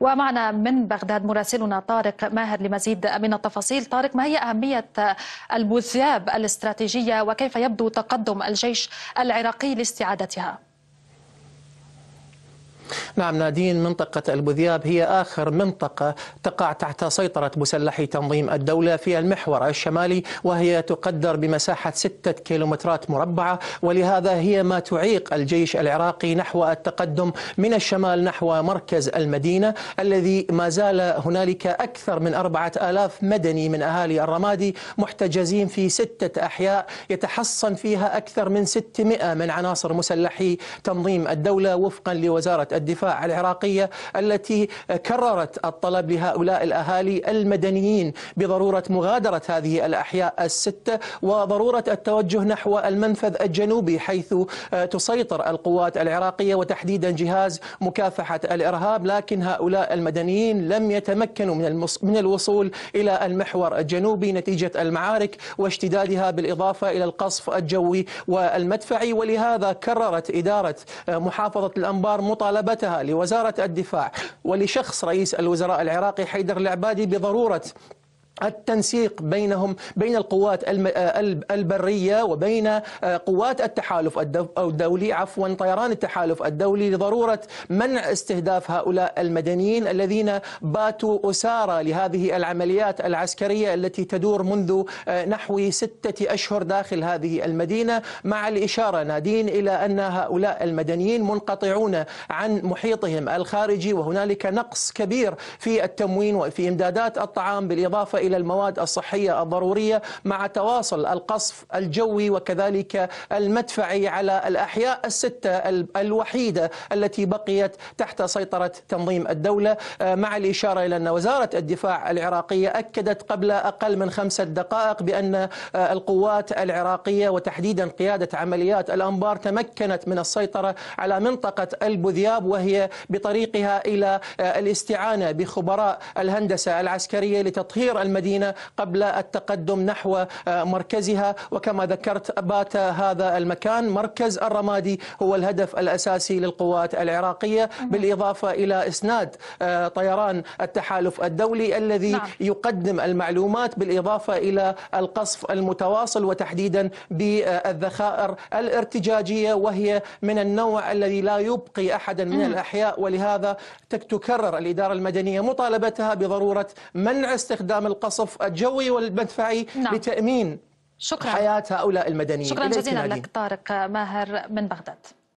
ومعنا من بغداد مراسلنا طارق ماهر لمزيد من التفاصيل طارق ما هي أهمية البوثياب الاستراتيجية وكيف يبدو تقدم الجيش العراقي لاستعادتها؟ نعم نادين منطقة البذياب هي آخر منطقة تقع تحت سيطرة مسلحي تنظيم الدولة في المحور الشمالي وهي تقدر بمساحة ستة كيلومترات مربعة ولهذا هي ما تعيق الجيش العراقي نحو التقدم من الشمال نحو مركز المدينة الذي ما زال هنالك أكثر من أربعة آلاف مدني من أهالي الرمادي محتجزين في ستة أحياء يتحصن فيها أكثر من 600 من عناصر مسلحي تنظيم الدولة وفقا لوزارة الدفاع العراقية التي كررت الطلب لهؤلاء الأهالي المدنيين بضرورة مغادرة هذه الأحياء الستة وضرورة التوجه نحو المنفذ الجنوبي حيث تسيطر القوات العراقية وتحديدا جهاز مكافحة الإرهاب لكن هؤلاء المدنيين لم يتمكنوا من من الوصول إلى المحور الجنوبي نتيجة المعارك واشتدادها بالإضافة إلى القصف الجوي والمدفعي ولهذا كررت إدارة محافظة الأنبار مطالبتها لوزارة الدفاع ولشخص رئيس الوزراء العراقي حيدر العبادي بضرورة التنسيق بينهم بين القوات البريه وبين آه، قوات التحالف الدولي عفوا طيران التحالف الدولي لضروره منع استهداف هؤلاء المدنيين الذين باتوا اسارى لهذه العمليات العسكريه التي تدور منذ آه، نحو سته اشهر داخل هذه المدينه مع الاشاره نادين الى ان هؤلاء المدنيين منقطعون عن محيطهم الخارجي وهنالك نقص كبير في التموين وفي امدادات الطعام بالاضافه إلى المواد الصحية الضرورية مع تواصل القصف الجوي وكذلك المدفعي على الأحياء الستة الوحيدة التي بقيت تحت سيطرة تنظيم الدولة آه، مع الإشارة إلى أن وزارة الدفاع العراقية أكدت قبل أقل من خمسة دقائق بأن آه، القوات العراقية وتحديدا قيادة عمليات الأنبار تمكنت من السيطرة على منطقة البذياب وهي بطريقها إلى آه، الاستعانة بخبراء الهندسة العسكرية لتطهير الم المدينة قبل التقدم نحو آه، مركزها وكما ذكرت بات هذا المكان مركز الرمادي هو الهدف الأساسي للقوات العراقية بالإضافة إلى إسناد آه، طيران التحالف الدولي الذي نعم. يقدم المعلومات بالإضافة إلى القصف المتواصل وتحديدا بالذخائر الارتجاجية وهي من النوع الذي لا يبقي أحدا من الأحياء ولهذا تكرر الإدارة المدنية مطالبتها بضرورة منع استخدام القصف القصف الجوي والمدفعي نعم. لتأمين شكرا. حياة هؤلاء المدنيين شكرا جزيلا لك طارق ماهر من بغداد